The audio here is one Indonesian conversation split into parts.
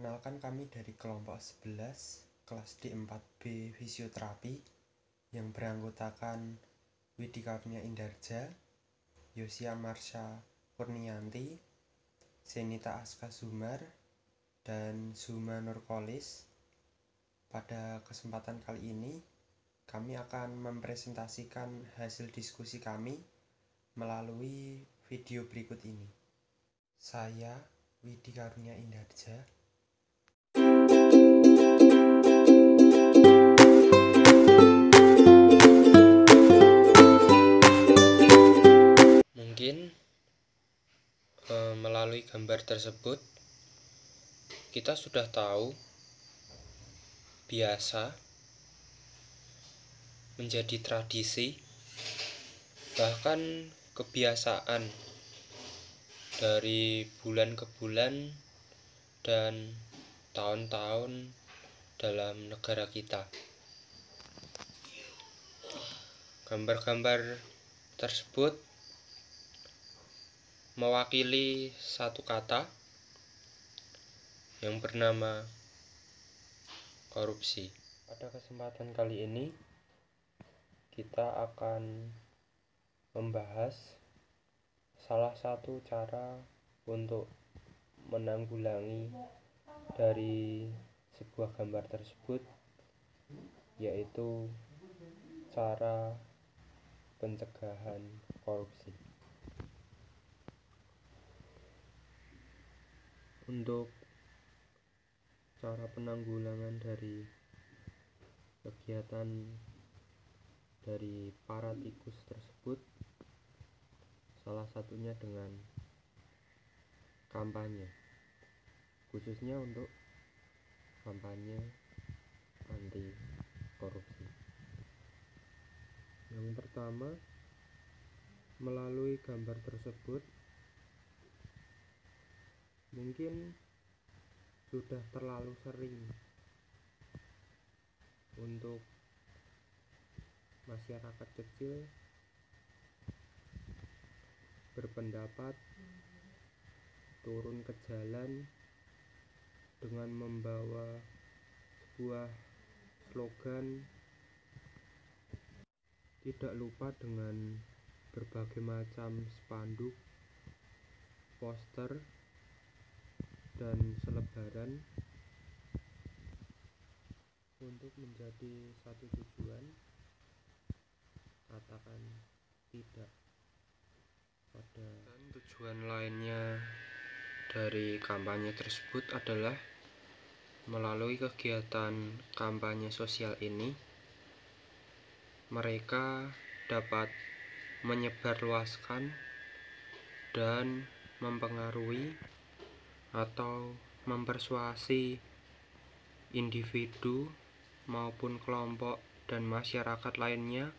Perkenalkan kami dari kelompok 11 kelas D4B Fisioterapi yang beranggotakan Widi Kapnya Indarja, Yosia Marsha Kurnianti, Senita Aska Sumar, dan Zuma Nurkolis. Pada kesempatan kali ini, kami akan mempresentasikan hasil diskusi kami melalui video berikut ini. Saya Widi Karunia Indarja Mungkin eh, melalui gambar tersebut kita sudah tahu biasa menjadi tradisi bahkan kebiasaan dari bulan ke bulan dan tahun-tahun dalam negara kita. Gambar-gambar tersebut mewakili satu kata yang bernama korupsi. Pada kesempatan kali ini kita akan membahas salah satu cara untuk menanggulangi dari sebuah gambar tersebut yaitu cara pencegahan korupsi. Untuk cara penanggulangan dari kegiatan dari para tikus tersebut salah satunya dengan kampanye khususnya untuk kampanye anti korupsi. Yang pertama, melalui gambar tersebut mungkin sudah terlalu sering untuk masyarakat kecil berpendapat turun ke jalan dengan membawa sebuah slogan tidak lupa dengan berbagai macam spanduk poster dan selebaran untuk menjadi satu tujuan katakan tidak pada dan tujuan lainnya dari kampanye tersebut adalah Melalui kegiatan kampanye sosial ini, mereka dapat menyebarluaskan dan mempengaruhi atau mempersuasi individu maupun kelompok dan masyarakat lainnya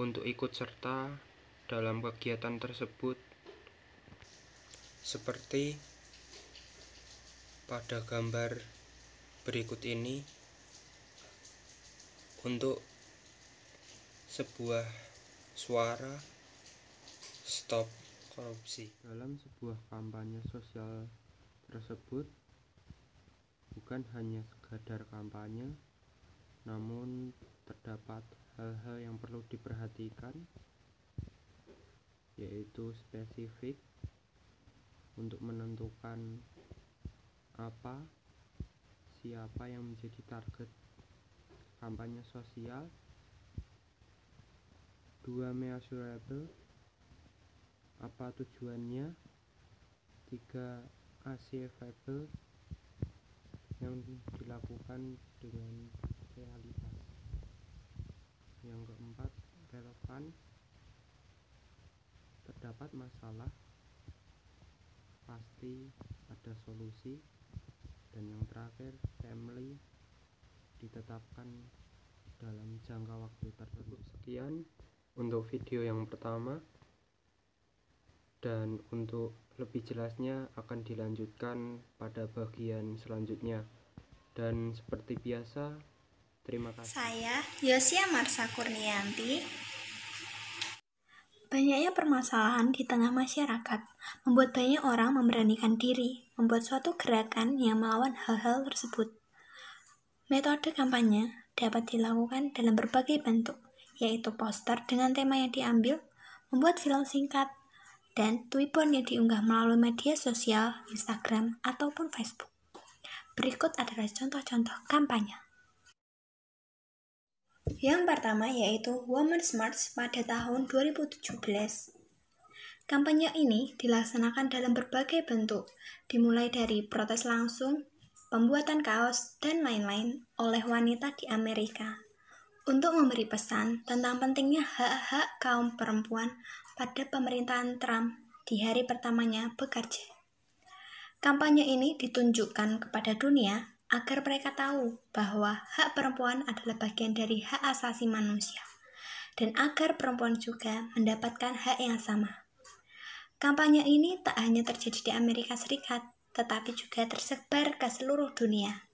untuk ikut serta dalam kegiatan tersebut seperti pada gambar berikut ini untuk sebuah suara stop korupsi. Dalam sebuah kampanye sosial tersebut bukan hanya sekadar kampanye namun terdapat hal-hal yang perlu diperhatikan yaitu spesifik untuk menentukan apa siapa yang menjadi target kampanye sosial dua measurable apa tujuannya tiga achievable yang dilakukan dengan realitas yang keempat relevan terdapat masalah pasti ada solusi dan yang terakhir family ditetapkan dalam jangka waktu tertentu sekian untuk video yang pertama dan untuk lebih jelasnya akan dilanjutkan pada bagian selanjutnya dan seperti biasa terima kasih saya Yosia Marsa Kurnianti Banyaknya permasalahan di tengah masyarakat membuat banyak orang memberanikan diri membuat suatu gerakan yang melawan hal-hal tersebut. Metode kampanye dapat dilakukan dalam berbagai bentuk, yaitu poster dengan tema yang diambil, membuat film singkat, dan tweet yang diunggah melalui media sosial, Instagram, ataupun Facebook. Berikut adalah contoh-contoh kampanye. Yang pertama yaitu Women's March pada tahun 2017. Kampanye ini dilaksanakan dalam berbagai bentuk, dimulai dari protes langsung, pembuatan kaos, dan lain-lain oleh wanita di Amerika untuk memberi pesan tentang pentingnya hak-hak kaum perempuan pada pemerintahan Trump di hari pertamanya bekerja. Kampanye ini ditunjukkan kepada dunia agar mereka tahu bahwa hak perempuan adalah bagian dari hak asasi manusia, dan agar perempuan juga mendapatkan hak yang sama. Kampanye ini tak hanya terjadi di Amerika Serikat, tetapi juga tersebar ke seluruh dunia.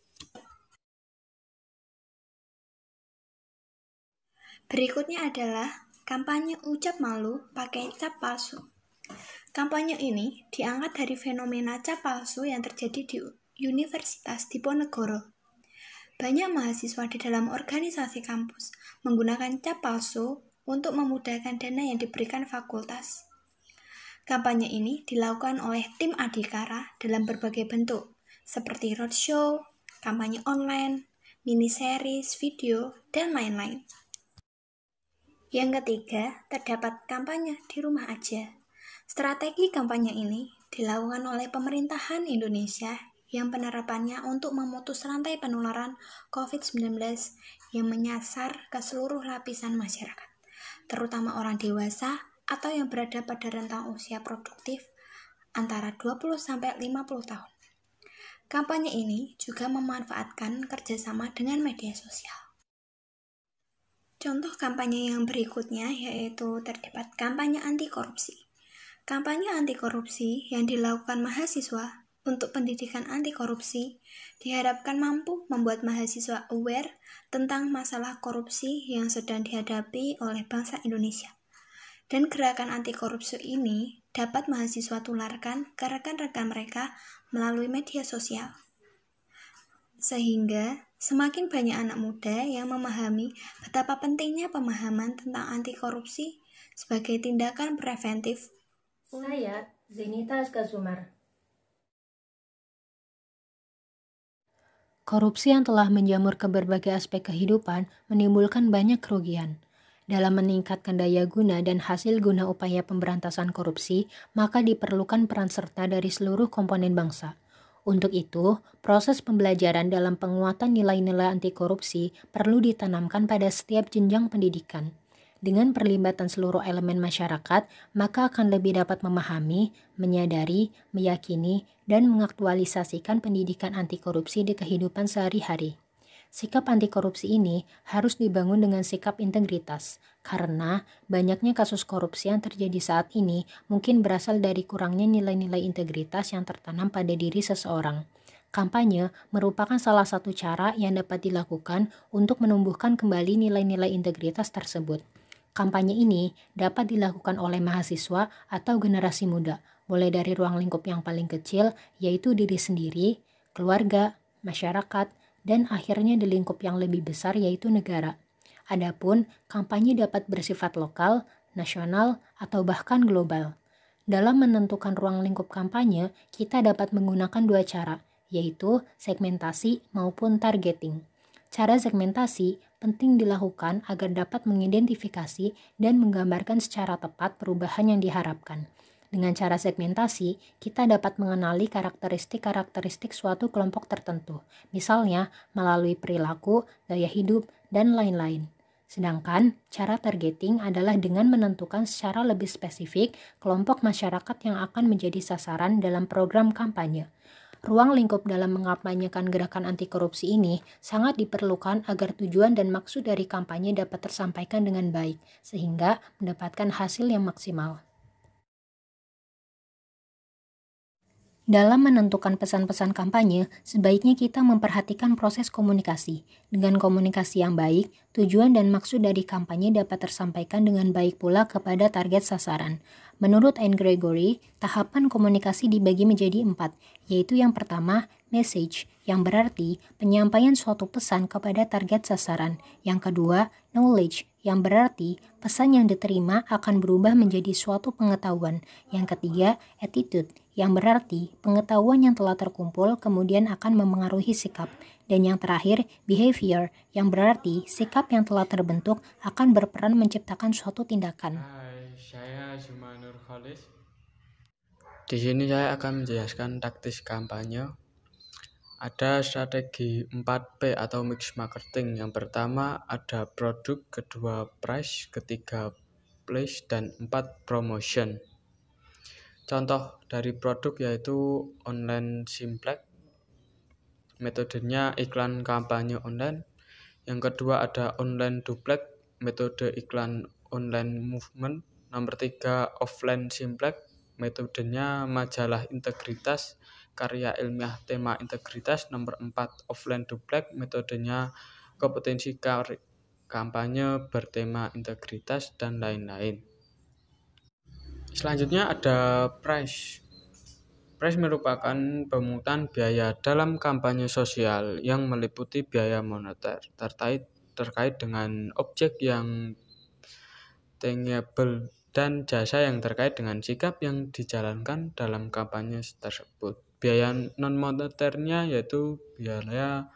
Berikutnya adalah kampanye ucap malu pakai cap palsu. Kampanye ini diangkat dari fenomena cap palsu yang terjadi di Universitas Diponegoro. Banyak mahasiswa di dalam organisasi kampus menggunakan cap palsu untuk memudahkan dana yang diberikan fakultas. Kampanye ini dilakukan oleh tim Adikara dalam berbagai bentuk, seperti roadshow, kampanye online, mini series, video, dan lain-lain. Yang ketiga, terdapat kampanye di rumah aja. Strategi kampanye ini dilakukan oleh pemerintahan Indonesia yang penerapannya untuk memutus rantai penularan COVID-19 yang menyasar ke seluruh lapisan masyarakat, terutama orang dewasa atau yang berada pada rentang usia produktif antara 20-50 tahun. Kampanye ini juga memanfaatkan kerjasama dengan media sosial. Contoh kampanye yang berikutnya yaitu terdapat kampanye anti korupsi. Kampanye anti korupsi yang dilakukan mahasiswa untuk pendidikan anti korupsi diharapkan mampu membuat mahasiswa aware tentang masalah korupsi yang sedang dihadapi oleh bangsa Indonesia. Dan gerakan anti korupsi ini dapat mahasiswa tularkan ke rekan-rekan mereka melalui media sosial. Sehingga semakin banyak anak muda yang memahami betapa pentingnya pemahaman tentang anti korupsi sebagai tindakan preventif. Saya Zenita Skazumar Korupsi yang telah menjamur ke berbagai aspek kehidupan menimbulkan banyak kerugian. Dalam meningkatkan daya guna dan hasil guna upaya pemberantasan korupsi, maka diperlukan peran serta dari seluruh komponen bangsa. Untuk itu, proses pembelajaran dalam penguatan nilai-nilai anti korupsi perlu ditanamkan pada setiap jenjang pendidikan. Dengan perlibatan seluruh elemen masyarakat, maka akan lebih dapat memahami, menyadari, meyakini, dan mengaktualisasikan pendidikan anti korupsi di kehidupan sehari-hari. Sikap anti korupsi ini harus dibangun dengan sikap integritas, karena banyaknya kasus korupsi yang terjadi saat ini mungkin berasal dari kurangnya nilai-nilai integritas yang tertanam pada diri seseorang. Kampanye merupakan salah satu cara yang dapat dilakukan untuk menumbuhkan kembali nilai-nilai integritas tersebut. Kampanye ini dapat dilakukan oleh mahasiswa atau generasi muda, mulai dari ruang lingkup yang paling kecil, yaitu diri sendiri, keluarga, masyarakat, dan akhirnya di lingkup yang lebih besar, yaitu negara. Adapun kampanye dapat bersifat lokal, nasional, atau bahkan global. Dalam menentukan ruang lingkup kampanye, kita dapat menggunakan dua cara, yaitu segmentasi maupun targeting. Cara segmentasi penting dilakukan agar dapat mengidentifikasi dan menggambarkan secara tepat perubahan yang diharapkan. Dengan cara segmentasi, kita dapat mengenali karakteristik-karakteristik suatu kelompok tertentu, misalnya melalui perilaku, gaya hidup, dan lain-lain. Sedangkan cara targeting adalah dengan menentukan secara lebih spesifik kelompok masyarakat yang akan menjadi sasaran dalam program kampanye. Ruang lingkup dalam mengampanyekan gerakan anti korupsi ini sangat diperlukan agar tujuan dan maksud dari kampanye dapat tersampaikan dengan baik, sehingga mendapatkan hasil yang maksimal. Dalam menentukan pesan-pesan kampanye, sebaiknya kita memperhatikan proses komunikasi. Dengan komunikasi yang baik, tujuan dan maksud dari kampanye dapat tersampaikan dengan baik pula kepada target sasaran. Menurut Anne Gregory, tahapan komunikasi dibagi menjadi empat, yaitu yang pertama, message, yang berarti penyampaian suatu pesan kepada target sasaran. Yang kedua, knowledge, yang berarti pesan yang diterima akan berubah menjadi suatu pengetahuan. Yang ketiga, attitude, yang berarti pengetahuan yang telah terkumpul kemudian akan memengaruhi sikap. Dan yang terakhir, behavior, yang berarti sikap yang telah terbentuk akan berperan menciptakan suatu tindakan. Di sini saya akan menjelaskan taktis kampanye. Ada strategi 4P atau mix marketing. Yang pertama ada produk, kedua price, ketiga place, dan empat promotion. Contoh dari produk yaitu online simplex. Metodenya iklan kampanye online. Yang kedua ada online duplex, metode iklan online movement Nomor 3 offline simplex metodenya majalah integritas karya ilmiah tema integritas. Nomor 4 offline duplex metodenya kompetensi kampanye bertema integritas dan lain-lain. Selanjutnya ada price. Price merupakan pemungutan biaya dalam kampanye sosial yang meliputi biaya moneter terkait terkait dengan objek yang tangible dan jasa yang terkait dengan sikap yang dijalankan dalam kampanye tersebut. Biaya non moneternya yaitu biaya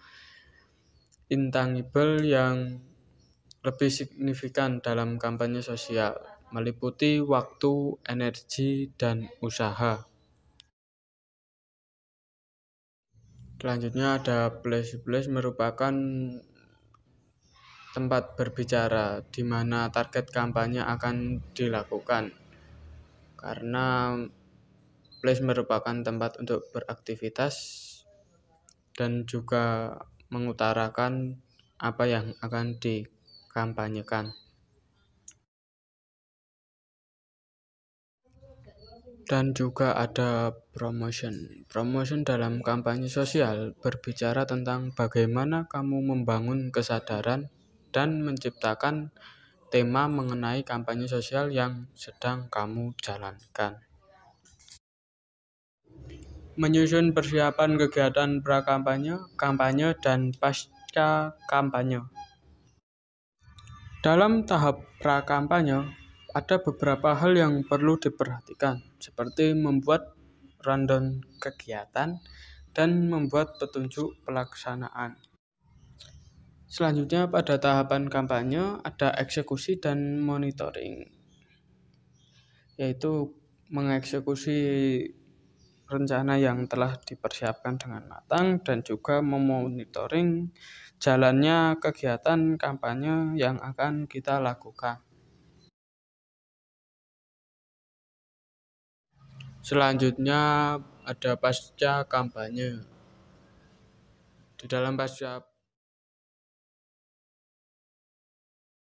intangible yang lebih signifikan dalam kampanye sosial, meliputi waktu, energi, dan usaha. Selanjutnya ada place-place merupakan tempat berbicara di mana target kampanye akan dilakukan. Karena place merupakan tempat untuk beraktivitas dan juga mengutarakan apa yang akan dikampanyekan. Dan juga ada promotion. Promotion dalam kampanye sosial berbicara tentang bagaimana kamu membangun kesadaran dan menciptakan tema mengenai kampanye sosial yang sedang kamu jalankan. Menyusun persiapan kegiatan prakampanye, kampanye, dan pasca kampanye. Dalam tahap prakampanye, ada beberapa hal yang perlu diperhatikan, seperti membuat rundown kegiatan dan membuat petunjuk pelaksanaan. Selanjutnya pada tahapan kampanye ada eksekusi dan monitoring yaitu mengeksekusi rencana yang telah dipersiapkan dengan matang dan juga memonitoring jalannya kegiatan kampanye yang akan kita lakukan. Selanjutnya ada pasca kampanye. Di dalam pasca